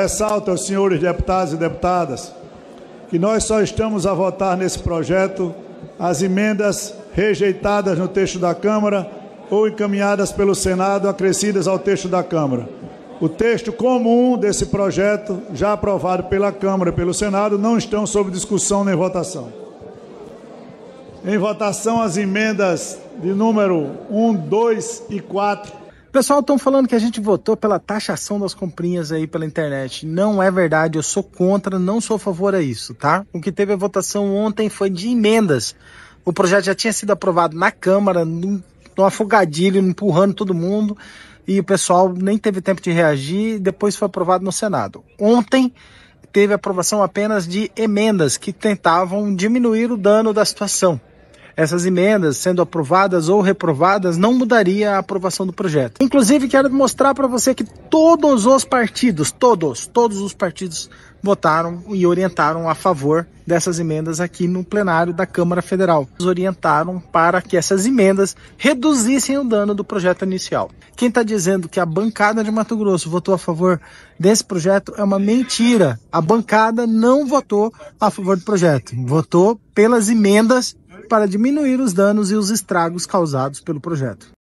Ressalto aos senhores deputados e deputadas que nós só estamos a votar nesse projeto as emendas rejeitadas no texto da Câmara ou encaminhadas pelo Senado acrescidas ao texto da Câmara. O texto comum desse projeto, já aprovado pela Câmara e pelo Senado, não estão sob discussão nem votação. Em votação as emendas de número 1, 2 e 4 Pessoal, estão falando que a gente votou pela taxação das comprinhas aí pela internet. Não é verdade, eu sou contra, não sou a favor a isso, tá? O que teve a votação ontem foi de emendas. O projeto já tinha sido aprovado na Câmara, num, num afogadilho, empurrando todo mundo, e o pessoal nem teve tempo de reagir, depois foi aprovado no Senado. Ontem teve aprovação apenas de emendas que tentavam diminuir o dano da situação essas emendas sendo aprovadas ou reprovadas não mudaria a aprovação do projeto. Inclusive, quero mostrar para você que todos os partidos, todos, todos os partidos votaram e orientaram a favor dessas emendas aqui no plenário da Câmara Federal. Eles orientaram para que essas emendas reduzissem o dano do projeto inicial. Quem está dizendo que a bancada de Mato Grosso votou a favor desse projeto é uma mentira. A bancada não votou a favor do projeto, votou pelas emendas para diminuir os danos e os estragos causados pelo projeto.